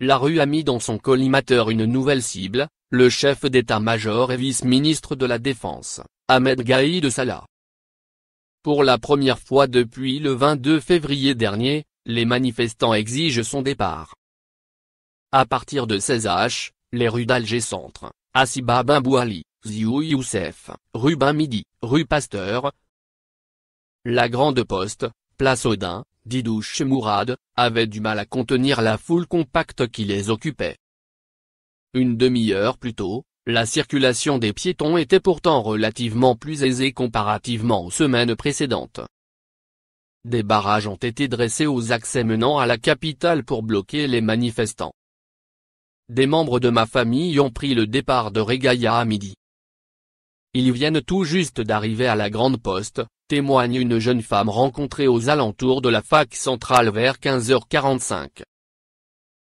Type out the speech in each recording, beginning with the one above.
la rue a mis dans son collimateur une nouvelle cible, le chef d'état-major et vice-ministre de la Défense, Ahmed Gaïd Salah. Pour la première fois depuis le 22 février dernier, les manifestants exigent son départ. À partir de 16 h les rues d'Alger Centre, Asiba Ben Bouali, Ziou Youssef, rue Ben Midi, rue Pasteur, la Grande Poste, place Audin. Didouche Mourad, avait du mal à contenir la foule compacte qui les occupait. Une demi-heure plus tôt, la circulation des piétons était pourtant relativement plus aisée comparativement aux semaines précédentes. Des barrages ont été dressés aux accès menant à la capitale pour bloquer les manifestants. Des membres de ma famille ont pris le départ de Regaïa à midi. Ils viennent tout juste d'arriver à la Grande Poste, témoigne une jeune femme rencontrée aux alentours de la fac centrale vers 15h45.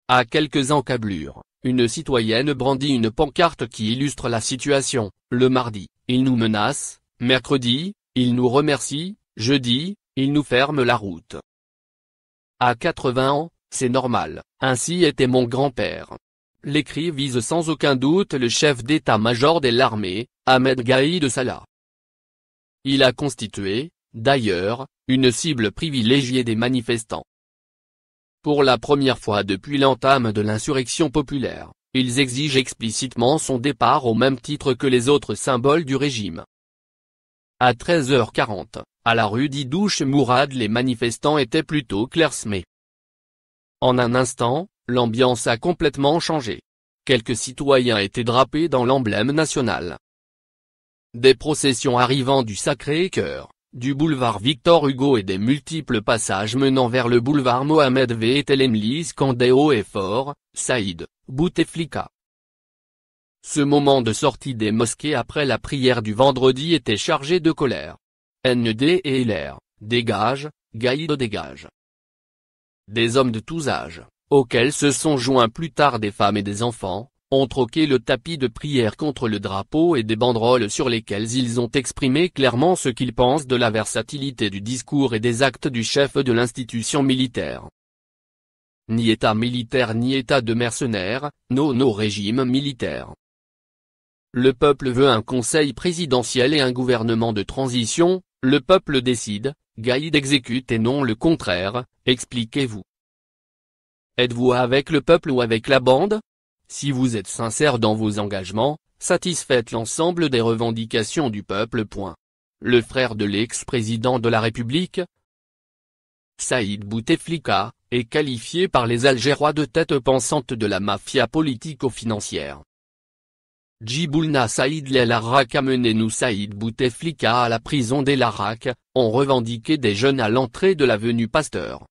À quelques encablures, une citoyenne brandit une pancarte qui illustre la situation, le mardi, il nous menace, mercredi, il nous remercie, jeudi, il nous ferme la route. À 80 ans, c'est normal, ainsi était mon grand-père. L'écrit vise sans aucun doute le chef d'état-major de l'armée, Ahmed Gaïd Salah. Il a constitué, d'ailleurs, une cible privilégiée des manifestants. Pour la première fois depuis l'entame de l'insurrection populaire, ils exigent explicitement son départ au même titre que les autres symboles du régime. À 13h40, à la rue d'Idouche Mourad les manifestants étaient plutôt clairsemés. En un instant, l'ambiance a complètement changé. Quelques citoyens étaient drapés dans l'emblème national des processions arrivant du Sacré-Cœur, du boulevard Victor Hugo et des multiples passages menant vers le boulevard Mohamed V et quand Kandéo et Fort, Saïd, Bouteflika. Ce moment de sortie des mosquées après la prière du vendredi était chargé de colère. ND et LR, dégage, Gaïd dégage. Des hommes de tous âges, auxquels se sont joints plus tard des femmes et des enfants, ont troqué le tapis de prière contre le drapeau et des banderoles sur lesquelles ils ont exprimé clairement ce qu'ils pensent de la versatilité du discours et des actes du chef de l'institution militaire. Ni état militaire ni état de mercenaires, non nos régimes militaires. Le peuple veut un conseil présidentiel et un gouvernement de transition, le peuple décide, Gaïd exécute et non le contraire, expliquez-vous. Êtes-vous avec le peuple ou avec la bande si vous êtes sincère dans vos engagements, satisfaites l'ensemble des revendications du peuple. Le frère de l'ex-président de la République, Saïd Bouteflika, est qualifié par les Algérois de tête pensante de la mafia politico-financière. Djiboulna Saïd El a mené nous Saïd Bouteflika à la prison des Larak, ont revendiqué des jeunes à l'entrée de l'avenue Pasteur.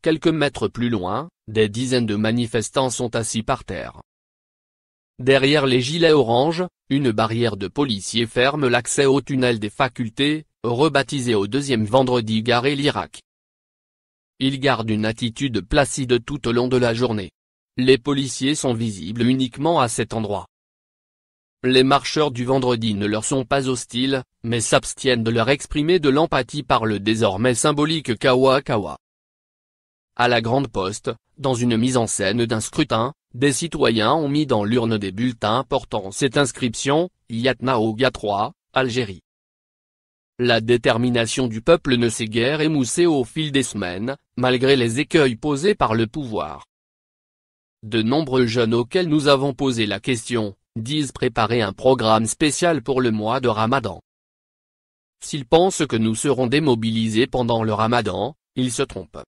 Quelques mètres plus loin, des dizaines de manifestants sont assis par terre. Derrière les gilets oranges, une barrière de policiers ferme l'accès au tunnel des facultés, rebaptisé au deuxième vendredi garé l'Irak. Ils gardent une attitude placide tout au long de la journée. Les policiers sont visibles uniquement à cet endroit. Les marcheurs du vendredi ne leur sont pas hostiles, mais s'abstiennent de leur exprimer de l'empathie par le désormais symbolique Kawa Kawa. À la Grande Poste, dans une mise en scène d'un scrutin, des citoyens ont mis dans l'urne des bulletins portant cette inscription, Yatna Oga 3, Algérie. La détermination du peuple ne s'est guère émoussée au fil des semaines, malgré les écueils posés par le pouvoir. De nombreux jeunes auxquels nous avons posé la question, disent préparer un programme spécial pour le mois de Ramadan. S'ils pensent que nous serons démobilisés pendant le Ramadan, ils se trompent.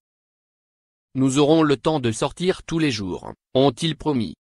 Nous aurons le temps de sortir tous les jours, ont-ils promis.